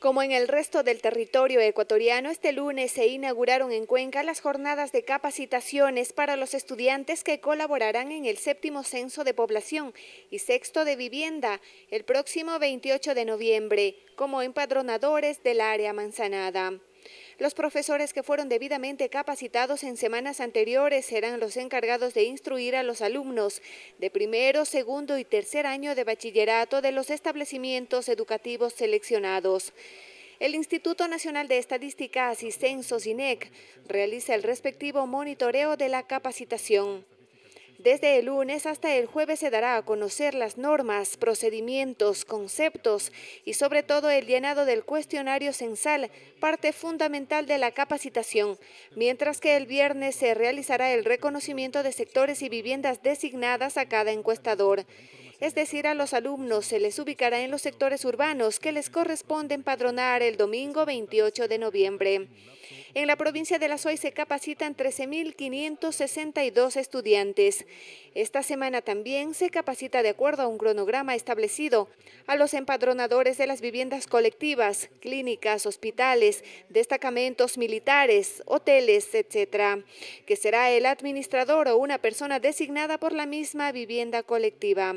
Como en el resto del territorio ecuatoriano, este lunes se inauguraron en Cuenca las jornadas de capacitaciones para los estudiantes que colaborarán en el séptimo censo de población y sexto de vivienda el próximo 28 de noviembre como empadronadores del área manzanada. Los profesores que fueron debidamente capacitados en semanas anteriores serán los encargados de instruir a los alumnos de primero, segundo y tercer año de bachillerato de los establecimientos educativos seleccionados. El Instituto Nacional de Estadística Censos INEC realiza el respectivo monitoreo de la capacitación. Desde el lunes hasta el jueves se dará a conocer las normas, procedimientos, conceptos y sobre todo el llenado del cuestionario censal, parte fundamental de la capacitación, mientras que el viernes se realizará el reconocimiento de sectores y viviendas designadas a cada encuestador es decir, a los alumnos se les ubicará en los sectores urbanos que les corresponde empadronar el domingo 28 de noviembre. En la provincia de La Soy se capacitan 13.562 estudiantes. Esta semana también se capacita de acuerdo a un cronograma establecido a los empadronadores de las viviendas colectivas, clínicas, hospitales, destacamentos militares, hoteles, etcétera, que será el administrador o una persona designada por la misma vivienda colectiva.